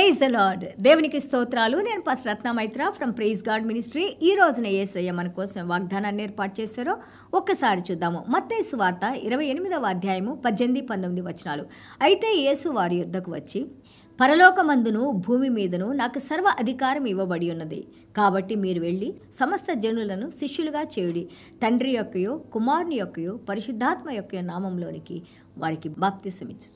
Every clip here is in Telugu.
ప్రైజ్ ద లాడ్ దేవునికి స్తోత్రాలు నేను పాస్ రత్నమైత్ర ఫ్రమ్ ప్రైజ్ గాడ్ మినిస్ట్రీ ఈ రోజున ఏసయ్య మన కోసం వాగ్దానాన్ని ఏర్పాటు చేశారో ఒక్కసారి చూద్దాము మత్తేసు వార్త ఇరవై ఎనిమిదవ అధ్యాయము పద్దెనిమిది పంతొమ్మిది వచనాలు అయితే యేసు వారి యుద్ధకు వచ్చి పరలోకమందును భూమి మీదను నాకు సర్వ అధికారం ఇవ్వబడి ఉన్నది కాబట్టి మీరు వెళ్ళి సమస్త జనులను శిష్యులుగా చేయుడి తండ్రి యొక్కయో కుమారుని యొక్కయో పరిశుద్ధాత్మ యొక్క నామంలోనికి వారికి బాప్తిసమిచ్చు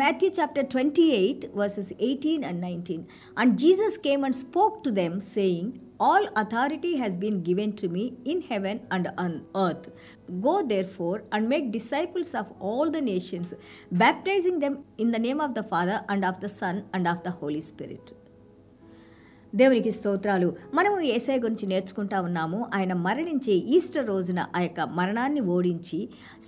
Matthew chapter 28, verses 18 and 19. And Jesus came and spoke to them, saying, All authority has been given to me in heaven and on earth. Go therefore and make disciples of all the nations, baptizing them in the name of the Father and of the Son and of the Holy Spirit. దేవునికి స్తోత్రాలు మనము ఏసఐ గురించి నేర్చుకుంటా ఉన్నాము ఆయన మరణించి ఈస్టర్ రోజున ఆ యొక్క మరణాన్ని ఓడించి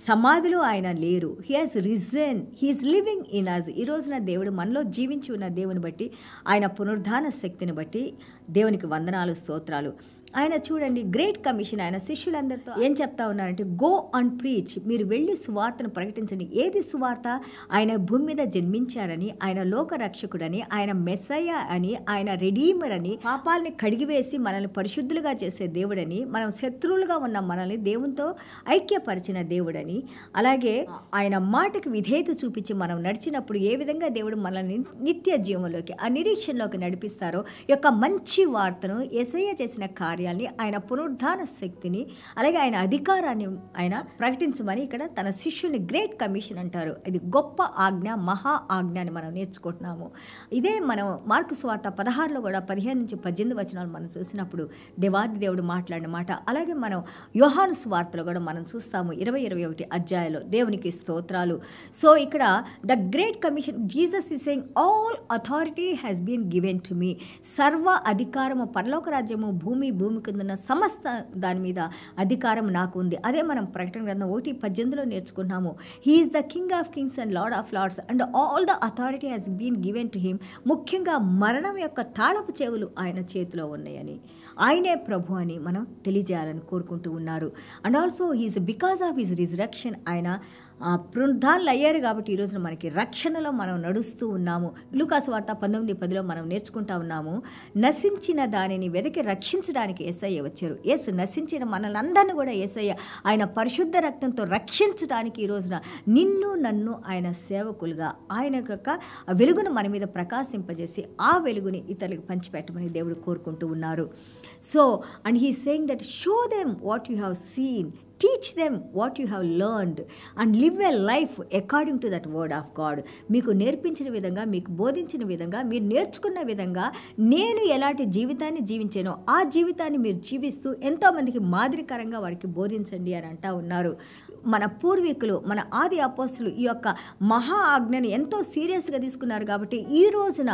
సమాధిలో ఆయన లేరు he has risen he is living in us ఈ రోజున దేవుడు మనలో జీవించి ఉన్న దేవుని బట్టి ఆయన పునరుద్ధాన శక్తిని బట్టి దేవునికి వందనాలు స్తోత్రాలు ఆయన చూడండి గ్రేట్ కమిషన్ ఆయన శిష్యులందరితో ఏం చెప్తా ఉన్నారంటే గో అండ్ ప్రీచ్ మీరు వెళ్ళి సువార్తను ప్రకటించండి ఏది సువార్త ఆయన భూమి మీద జన్మించారని ఆయన లోక రక్షకుడని ఆయన మెస్సయ్య అని ఆయన రెడీమర్ అని పాపాలని కడిగివేసి మనల్ని పరిశుద్ధులుగా చేసే దేవుడని మనం శత్రువులుగా ఉన్న మనల్ని దేవునితో ఐక్యపరిచిన దేవుడని అలాగే ఆయన మాటకు విధేయత చూపించి మనం నడిచినప్పుడు ఏ విధంగా దేవుడు మనల్ని నిత్య జీవంలోకి ఆ నిరీక్షణలోకి నడిపిస్తారో యొక్క మంచి వార్తను ఎసయ్య చేసిన కార్యం కార్యాల్ని ఆయన పునరుద్ధాన శక్తిని అలాగే ఆయన అధికారాన్ని ఆయన ప్రకటించమని ఇక్కడ తన శిష్యుని గ్రేట్ కమిషన్ అంటారు ఇది గొప్ప ఆజ్ఞ మహా ఆజ్ఞ అని మనం నేర్చుకుంటున్నాము ఇదే మనం మార్కు స్వార్థ పదహారులో కూడా పదిహేను నుంచి పద్దెనిమిది వచనాలు మనం చూసినప్పుడు దేవాది దేవుడు మాట్లాడిన మాట అలాగే మనం యోహాను స్వార్థలో కూడా మనం చూస్తాము ఇరవై ఇరవై ఒకటి అధ్యాయంలో దేవునికి స్తోత్రాలు సో ఇక్కడ the great commission Jesus is saying all authority has been given to me సర్వ అధికారము పరలోక రాజ్యము భూమి భూమి భూమి ఉన్న సమస్త దాని మీద అధికారం నాకు ఉంది అదే మనం ప్రకటన గ్రంథం ఒకటి పద్దెనిమిదిలో నేర్చుకున్నాము he is the king of kings and lord of lords and all the authority has been given to him ముఖ్యంగా మరణం యొక్క తాళపు చెవులు ఆయన చేతిలో ఉన్నాయని ఆయనే ప్రభు అని మనం తెలియజేయాలని కోరుకుంటూ ఉన్నారు and also he's because of his resurrection ఆయన పునరుద్ధారులు అయ్యారు కాబట్టి రోజున మనకి రక్షణలో మనం నడుస్తూ ఉన్నాము లూకాసు వార్త పంతొమ్మిది పదిలో మనం నేర్చుకుంటా ఉన్నాము నశించిన దానిని వెతికి రక్షించడానికి ఎస్ఐ వచ్చారు ఎస్ నశించిన మనల్ని కూడా ఎస్ఐ ఆయన పరిశుద్ధ రక్తంతో రక్షించడానికి ఈ రోజున నిన్ను నన్ను ఆయన సేవకులుగా ఆయన యొక్క వెలుగును మన మీద ప్రకాశింపజేసి ఆ వెలుగుని ఇతరులకు పంచిపెట్టమని దేవుడు కోరుకుంటూ ఉన్నారు so and he saying that show them what you have seen teach them what you have learned and live a life according to that word of God మీకు నేర్పించిన విధంగా మీకు బోధించిన విధంగా మీరు నేర్చుకున్న విధంగా నేను ఎలాంటి జీవితాన్ని జీవించానో ఆ జీవితాన్ని మీరు జీవిస్తూ ఎంతోమందికి మాదిరికరంగా వారికి బోధించండి అని అంటా ఉన్నారు మన పూర్వీకులు మన ఆది అపోస్తులు ఈ యొక్క మహా ఆజ్ఞని ఎంతో సీరియస్గా తీసుకున్నారు కాబట్టి ఈ రోజున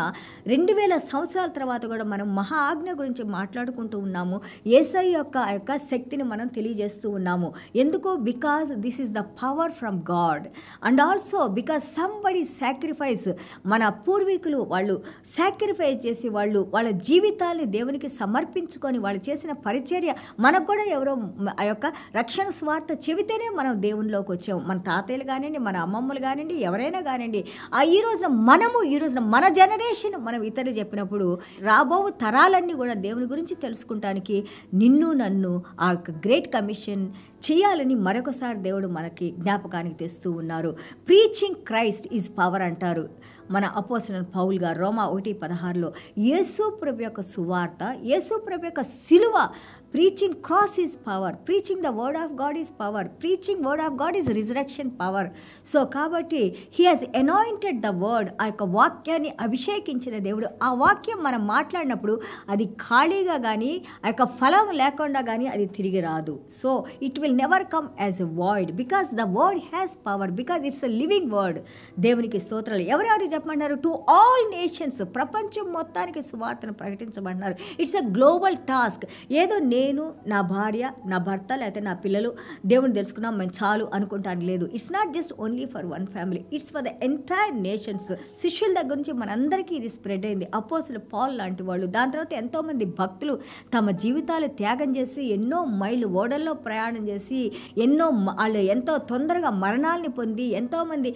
రెండు వేల సంవత్సరాల తర్వాత కూడా మనం మహా ఆజ్ఞ గురించి మాట్లాడుకుంటూ ఉన్నాము ఏసై యొక్క యొక్క శక్తిని మనం తెలియజేస్తూ ఉన్నాము ఎందుకు because this is the power from God and also because somebody sacrifice మన పూర్వీకులు వాళ్ళు సాక్రిఫైస్ చేసి వాళ్ళు వాళ్ళ జీవితాల్ని దేవునికి సమర్పించుకొని వాళ్ళు చేసిన పరిచర్య మనకు కూడా ఎవరో ఆ యొక్క రక్షణ స్వార్థ చెబితేనే మనం దేవునిలోకి వచ్చాం మన తాతయ్యలు కానివ్వండి మన అమ్మమ్మలు కానివ్వండి ఎవరైనా కానివ్వండి ఆ ఈ రోజున మనము ఈ రోజున మన జనరేషన్ మనం ఇతరులు చెప్పినప్పుడు రాబో తరాలన్నీ కూడా దేవుని గురించి తెలుసుకుంటానికి నిన్ను నన్ను ఆ గ్రేట్ కమిషన్ చేయాలని మరొకసారి దేవుడు మనకి జ్ఞాపకానికి తెస్తూ ఉన్నారు ప్రీచింగ్ క్రైస్ట్ ఈజ్ పవర్ అంటారు మన అపోసన గారు రోమా ఒకటి పదహారులో యేసు ప్రభు యొక్క సువార్త యేసు ప్రభు యొక్క సిలువ preaching cross is power preaching the word of God is power preaching word of God is resurrection power so కాబట్టి he has anointed the word ఆ యొక్క వాక్యాన్ని అభిషేకించిన దేవుడు ఆ వాక్యం మనం మాట్లాడినప్పుడు అది ఖాళీగా కానీ ఆ యొక్క ఫలం లేకుండా కానీ అది తిరిగి రాదు so it will never come as a word because the word has power because it's a living word దేవునికి స్తోత్రాలు ఎవరెవరు చెప్పమన్నారు టు ఆల్ నేషన్స్ ప్రపంచం మొత్తానికి సువార్తను ప్రకటించమన్నారు ఇట్స్ అ గ్లోబల్ టాస్క్ ఏదో నేను నా భార్య నా భర్త లేకపోతే నా పిల్లలు దేవుని తెలుసుకున్నాం మేము చాలు అనుకుంటాను లేదు it's not just only for one family it's for the entire nations శిష్యుల దగ్గర నుంచి మనందరికీ ఇది స్ప్రెడ్ అయింది అపోసులు పాల్ లాంటి వాళ్ళు దాని తర్వాత ఎంతోమంది భక్తులు తమ జీవితాలు త్యాగం చేసి ఎన్నో మైళ్ళు ఓడల్లో ప్రయాణం చేసి ఎన్నో వాళ్ళు ఎంతో తొందరగా మరణాలని పొంది ఎంతోమంది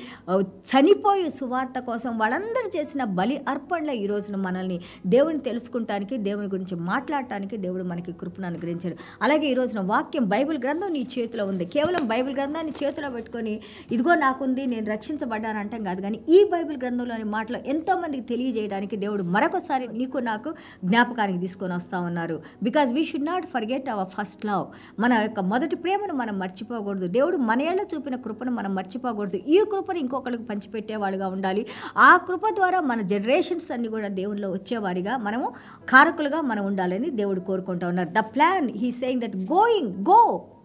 చనిపోయి సువార్త కోసం కోసం వాళ్ళందరూ చేసిన బలి అర్పణలో ఈ రోజున మనల్ని దేవుని తెలుసుకుంటానికి దేవుని గురించి మాట్లాడటానికి దేవుడు మనకి కృపను అనుగ్రహించారు అలాగే ఈ రోజున వాక్యం బైబిల్ గ్రంథం నీ చేతిలో ఉంది కేవలం బైబిల్ గ్రంథాన్ని చేతిలో పెట్టుకొని ఇదిగో నాకుంది నేను రక్షించబడ్డాను అంటాం కాదు కానీ ఈ బైబిల్ గ్రంథంలోని మాటలు ఎంతోమందికి తెలియజేయడానికి దేవుడు మరొకసారి నీకు నాకు జ్ఞాపకానికి తీసుకొని వస్తూ ఉన్నారు because we should not forget our first love మన యొక్క మొదటి ప్రేమను మనం మర్చిపోకూడదు దేవుడు మన ఏళ్ళ చూపిన కృపను మనం మర్చిపోకూడదు ఈ కృపను ఇంకొకరికి పంచిపెట్టేవాళ్ళుగా ఉండాలి ఆ కృప ద్వారా మన జనరేషన్స్ అన్ని కూడా దేవుళ్ళు వచ్చేవారిగా మనము కారకులుగా మనం ఉండాలని దేవుడు కోరుకుంటా ఉన్నారు the plan he saying that going go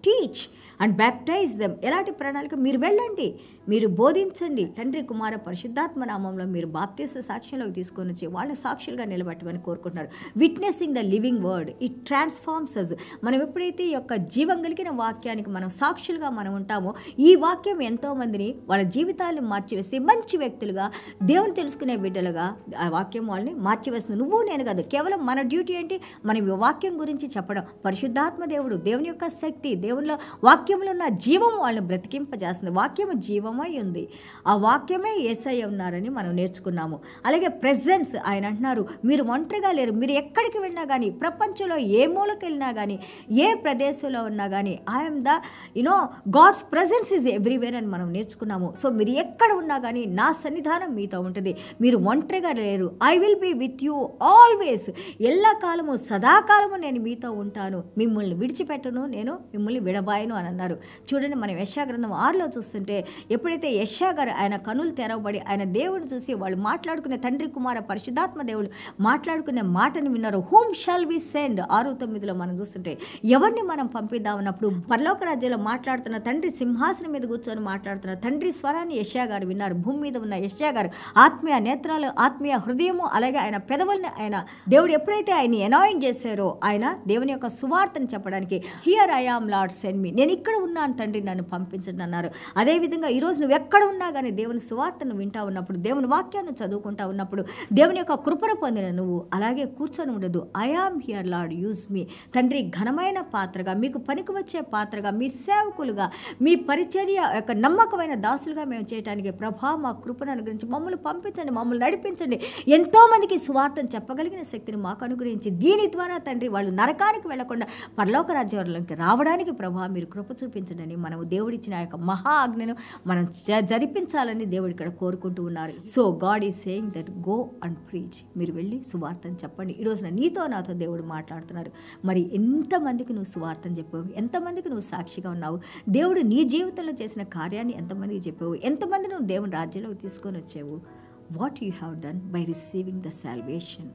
teach and baptize them ఎలాంటి ప్రణాళిక మీరు వెళ్ళండి మీరు బోధించండి తండ్రి కుమార పరిశుద్ధాత్మ నామంలో మీరు బాప్తీస సాక్ష్యంలోకి తీసుకొని వచ్చి వాళ్ళ సాక్షులుగా నిలబెట్టమని కోరుకుంటున్నారు witnessing the living word it transforms us మనం ఎప్పుడైతే ఈ యొక్క జీవం కలిగిన వాక్యానికి మనం సాక్షులుగా మనం ఉంటామో ఈ వాక్యం ఎంతోమందిని వాళ్ళ జీవితాలను మార్చివేసి మంచి వ్యక్తులుగా దేవుని తెలుసుకునే బిడ్డలుగా ఆ వాక్యం వాళ్ళని మార్చివేస్తుంది నువ్వు నేను కాదు కేవలం మన డ్యూటీ ఏంటి మనం వాక్యం గురించి చెప్పడం పరిశుద్ధాత్మ దేవుడు దేవుని యొక్క శక్తి దేవుళ్ళ వాక్యంలో ఉన్న జీవం వాళ్ళని బ్రతికింపజేస్తుంది వాక్యము జీవమై ఉంది ఆ వాక్యమే ఏసై ఉన్నారని మనం నేర్చుకున్నాము అలాగే ప్రెజెన్స్ ఆయన అంటున్నారు మీరు ఒంటరిగా లేరు మీరు ఎక్కడికి వెళ్ళినా కానీ ప్రపంచంలో ఏ మూలకి వెళ్ళినా కానీ ఏ ప్రదేశంలో ఉన్నా కానీ I'm the you know God's presence is everywhere అని మనం నేర్చుకున్నాము సో మీరు ఎక్కడ ఉన్నా కానీ నా సన్నిధానం మీతో ఉంటుంది మీరు ఒంటరిగా లేరు I will be with you always ఎల్ల కాలము సదాకాలము నేను మీతో ఉంటాను మిమ్మల్ని విడిచిపెట్టను నేను మిమ్మల్ని విడబాయను అని అన్నారు చూడండి మనం యశాగ్రంథం ఆరులో చూస్తుంటే ఎప్పుడైతే యశాగారు ఆయన కనులు తెరవబడి ఆయన దేవుడు చూసి వాళ్ళు మాట్లాడుకునే తండ్రి కుమార పరిశుధాత్మ దేవుడు మాట్లాడుకునే మాటను విన్నారు హోమ్ షాల్ వి సెండ్ ఆరు తొమ్మిదిలో మనం చూస్తుంటే ఎవరిని మనం పంపిద్దామన్నప్పుడు పరలోక రాజ్యంలో మాట్లాడుతున్న తండ్రి సింహాసనం మీద కూర్చొని మాట్లాడుతున్న తండ్రి స్వరాన్ని యశ్యా గారు విన్నారు భూమి మీద ఉన్న యశ్యా గారు ఆత్మీయ నేత్రాలు ఆత్మీయ హృదయము అలాగే ఆయన పెదవుల్ని ఆయన దేవుడు ఎప్పుడైతే ఆయన ఎనాయిన్ చేశారో ఆయన దేవుని యొక్క సువార్తను చెప్పడానికి here I am Lord God send me నేను ఇక్కడ ఉన్నాను తండ్రి నన్ను పంపించండి అన్నారు అదేవిధంగా ఈరోజు నువ్వు ఎక్కడ ఉన్నా కానీ దేవుని సువార్తను వింటా ఉన్నప్పుడు దేవుని వాక్యాన్ని చదువుకుంటా ఉన్నప్పుడు దేవుని యొక్క కృపను పొందిన నువ్వు అలాగే కూర్చొని ఉండదు I am here Lord use me తండ్రి ఘనమైన పాత్రగా మీకు పనికి వచ్చే పాత్రగా మీ సేవకులుగా మీ పరిచర్య యొక్క నమ్మకమైన దాసులుగా మేము చేయడానికి ప్రభా మా కృపను అనుగ్రహించి మమ్మల్ని పంపించండి మమ్మల్ని నడిపించండి ఎంతోమందికి స్వార్థం చెప్పగలిగిన శక్తిని మాకు అనుగ్రహించి దీని ద్వారా తండ్రి వాళ్ళు నరకానికి వెళ్లకుండా పరలోక రాజ్యంలోకి రావడానికి ప్రభా మీరు కృప చూపించడని మనము దేవుడిచ్చిన ఆ యొక్క మహా ఆజ్ఞను మనం జరిపించాలని దేవుడు ఇక్కడ కోరుకుంటూ ఉన్నారు so God is saying that go and preach మీరు వెళ్ళి సువార్తను చెప్పండి ఈరోజున నీతో నాతో దేవుడు మాట్లాడుతున్నారు మరి ఎంతమందికి నువ్వు సువార్తను చెప్పావు ఎంతమందికి నువ్వు సాక్షిగా ఉన్నావు దేవుడు నీ జీవితంలో చేసిన కార్యాన్ని ఎంతమందికి చెప్పావు ఎంతమంది నువ్వు దేవుని రాజ్యంలోకి తీసుకొని వచ్చావు what you have done by receiving the salvation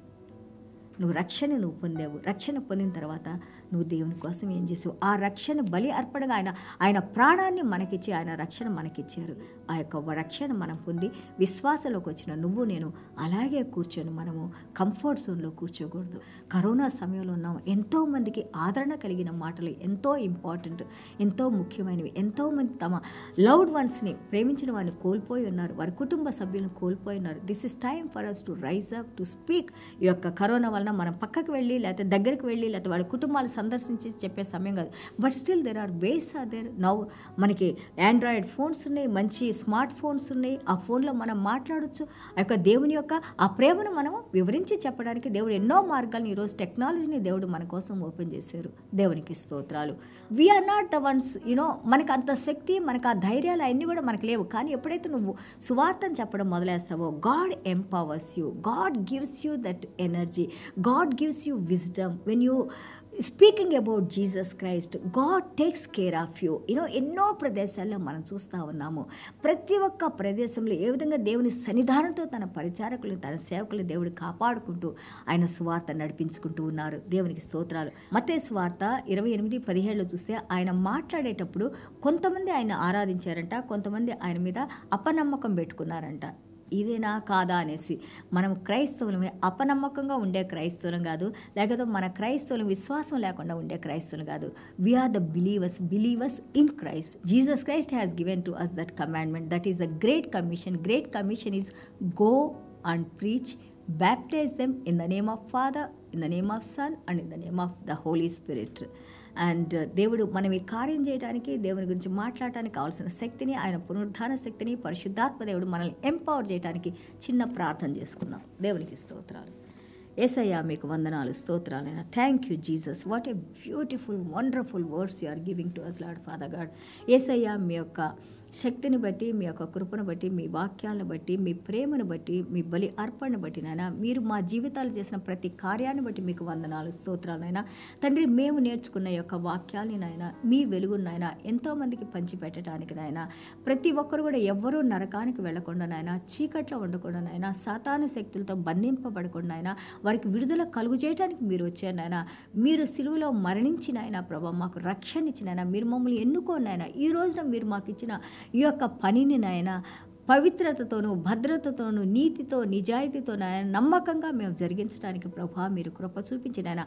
నువ్వు రక్షణ నువ్వు పొందావు రక్షణ పొందిన తర్వాత నువ్వు దేవుని కోసం ఏం చేసావు ఆ రక్షణ బలి అర్పణగా ఆయన ఆయన ప్రాణాన్ని మనకిచ్చి ఆయన రక్షణ మనకిచ్చారు ఆ యొక్క రక్షణ మనం పొంది విశ్వాసంలోకి వచ్చిన నువ్వు నేను అలాగే కూర్చొని మనము కంఫర్ట్ జోన్లో కూర్చోకూడదు కరోనా సమయంలో ఉన్నాం ఎంతోమందికి ఆదరణ కలిగిన మాటలు ఎంతో ఇంపార్టెంట్ ఎంతో ముఖ్యమైనవి ఎంతోమంది తమ లౌడ్ వన్స్ని ప్రేమించిన వారిని కోల్పోయి ఉన్నారు వారి కుటుంబ సభ్యులను కోల్పోయి ఉన్నారు this is time for us to rise up to speak ఈ యొక్క కరోనా వలన మనం పక్కకు వెళ్ళి లేకపోతే దగ్గరికి వెళ్ళి లేకపోతే వాళ్ళ కుటుంబాలు సందర్శించి చెప్పే సమయం కాదు but still there are ways are there now మనకి ఆండ్రాయిడ్ ఫోన్స్ ఉన్నాయి మంచి స్మార్ట్ ఫోన్స్ ఉన్నాయి ఆ ఫోన్లో మనం మాట్లాడచ్చు ఆ యొక్క దేవుని యొక్క ఆ ప్రేమను మనం వివరించి చెప్పడానికి దేవుడు ఎన్నో మార్గాలను ఈరోజు టెక్నాలజీని దేవుడు మన కోసం ఓపెన్ చేశారు దేవునికి స్తోత్రాలు we are not the ones you know మనకు అంత శక్తి మనకు ఆ ధైర్యాలు అన్నీ కూడా మనకు లేవు కానీ ఎప్పుడైతే నువ్వు సువార్థం చెప్పడం మొదలేస్తావో God empowers you God gives you that energy God gives you wisdom when you speaking about Jesus Christ God takes care of you you know ఎన్నో ప్రదేశాల్లో మనం చూస్తూ ఉన్నాము ప్రతి ఒక్క ప్రదేశంలో ఏ విధంగా దేవుని సన్నిధానంతో తన పరిచారకులను తన సేవకులు దేవుడు కాపాడుకుంటూ ఆయన స్వార్థ నడిపించుకుంటూ ఉన్నారు దేవునికి స్తోత్రాలు మతే స్వార్త ఇరవై ఎనిమిది పదిహేడులో చూస్తే ఆయన మాట్లాడేటప్పుడు కొంతమంది ఆయన ఆరాధించారంట కొంతమంది ఆయన మీద అపనమ్మకం పెట్టుకున్నారంట ఇదేనా కాదా అనేసి మనం క్రైస్తవులమే అపనమ్మకంగా ఉండే క్రైస్తవులం కాదు లేకపోతే మన క్రైస్తవులు విశ్వాసం లేకుండా ఉండే క్రైస్తవులు కాదు we are the believers believers in Christ Jesus Christ has given to us that commandment that is the great commission great commission is go and preach baptize them in the name of Father in the name of Son and in the name of the Holy Spirit and దేవుడు మనం ఈ కార్యం చేయడానికి దేవుని గురించి మాట్లాడటానికి కావాల్సిన శక్తిని ఆయన పునరుద్ధాన శక్తిని పరిశుద్ధాత్మ దేవుడు మనల్ని ఎంపవర్ చేయడానికి చిన్న ప్రార్థన చేసుకుందాం దేవునికి స్తోత్రాలు ఏసయ్యా మీకు వందనాలు స్తోత్రాలైనా thank you Jesus what a beautiful wonderful words you are giving to us Lord Father God Yesayya మీ యొక్క శక్తిని బట్టి మీ యొక్క కృపను బట్టి మీ వాక్యాలను బట్టి మీ ప్రేమను బట్టి మీ బలి అర్పణను బట్టి నాయన మీరు మా జీవితాలు చేసిన ప్రతి కార్యాన్ని బట్టి మీకు వందనాలు స్తోత్రాలైనా తండ్రి మేము నేర్చుకున్న యొక్క వాక్యాన్ని నాయన మీ వెలుగునైనా ఎంతోమందికి పంచిపెట్టడానికి నాయన ప్రతి ఒక్కరు కూడా ఎవ్వరూ నరకానికి వెళ్లకుండానైనా చీకట్లో ఉండకుండా నాయన సాతాను శక్తులతో బంధింపబడకుండా అయినా వారికి విడుదల కలుగు చేయడానికి మీరు వచ్చారు నాయన మీరు సిలువలో మరణించిన ఆయన ప్రభా మాకు రక్షణ ఇచ్చిన మీరు మమ్మల్ని ఎన్నుకోనైనా ఈ రోజున మీరు మాకు ఇచ్చిన ఈ యొక్క పనిని నాయన పవిత్రతతోనూ భద్రతతోనూ నీతితో నిజాయితీతో నాయన నమ్మకంగా మేము జరిగించడానికి ప్రభా మీరు కృప చూపించిన ఆయన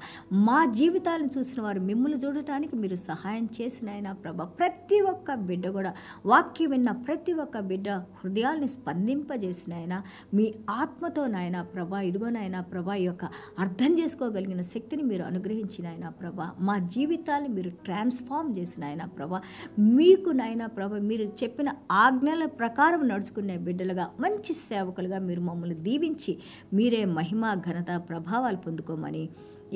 మా జీవితాలను చూసిన వారు మిమ్మల్ని చూడటానికి మీరు సహాయం చేసిన ఆయన ప్రభ ప్రతి ఒక్క బిడ్డ కూడా వాక్యం విన్న ప్రతి ఒక్క బిడ్డ హృదయాల్ని స్పందింపజేసిన ఆయన మీ ఆత్మతో నాయన ప్రభ ఇదిగోనాయన ప్రభ యొక్క అర్థం చేసుకోగలిగిన శక్తిని మీరు అనుగ్రహించిన ఆయన ప్రభ మా జీవితాన్ని మీరు ట్రాన్స్ఫార్మ్ చేసిన ఆయన ప్రభ మీకు నాయన ప్రభ మీరు చెప్పిన ఆజ్ఞల ప్రకారం నడుచు పంచుకునే బిడ్డలుగా మంచి సేవకులుగా మీరు మమ్మల్ని దీవించి మీరే మహిమ ఘనత ప్రభావాలు పొందుకోమని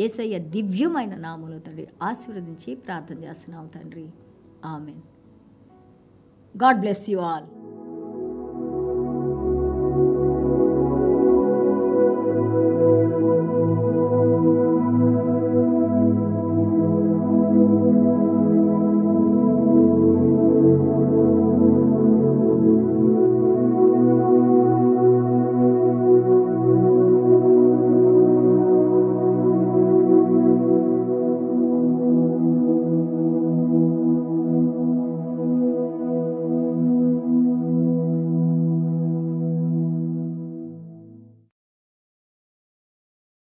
ఏసయ్య దివ్యమైన నామలు తండ్రి ఆశీర్వదించి ప్రార్థన చేస్తున్నాం తండ్రి amen God bless you all